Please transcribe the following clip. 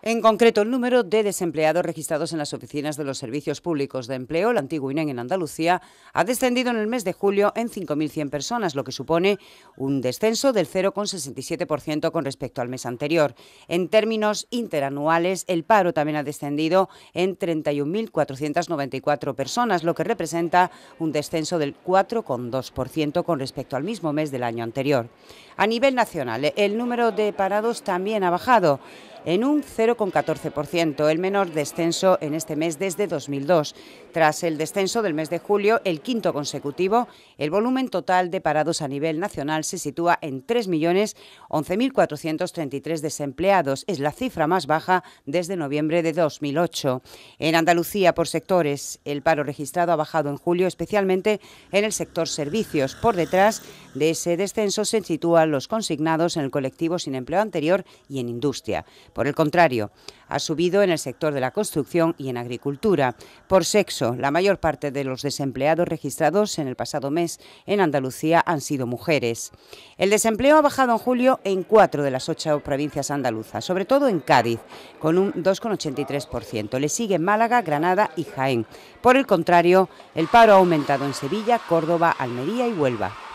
En concreto, el número de desempleados registrados en las oficinas de los servicios públicos de empleo, el antiguo inem en Andalucía, ha descendido en el mes de julio en 5.100 personas, lo que supone un descenso del 0,67% con respecto al mes anterior. En términos interanuales, el paro también ha descendido en 31.494 personas, lo que representa un descenso del 4,2% con respecto al mismo mes del año anterior. A nivel nacional, el número de parados también ha bajado en un 0,14%, el menor descenso en este mes desde 2002. Tras el descenso del mes de julio, el quinto consecutivo, el volumen total de parados a nivel nacional se sitúa en 3.011.433 desempleados. Es la cifra más baja desde noviembre de 2008. En Andalucía, por sectores, el paro registrado ha bajado en julio, especialmente en el sector servicios. Por detrás de ese descenso se sitúan los consignados en el colectivo sin empleo anterior y en industria. Por el contrario, ha subido en el sector de la construcción y en agricultura. Por sexo, la mayor parte de los desempleados registrados en el pasado mes en Andalucía han sido mujeres. El desempleo ha bajado en julio en cuatro de las ocho provincias andaluzas, sobre todo en Cádiz, con un 2,83%. Le siguen Málaga, Granada y Jaén. Por el contrario, el paro ha aumentado en Sevilla, Córdoba, Almería y Huelva.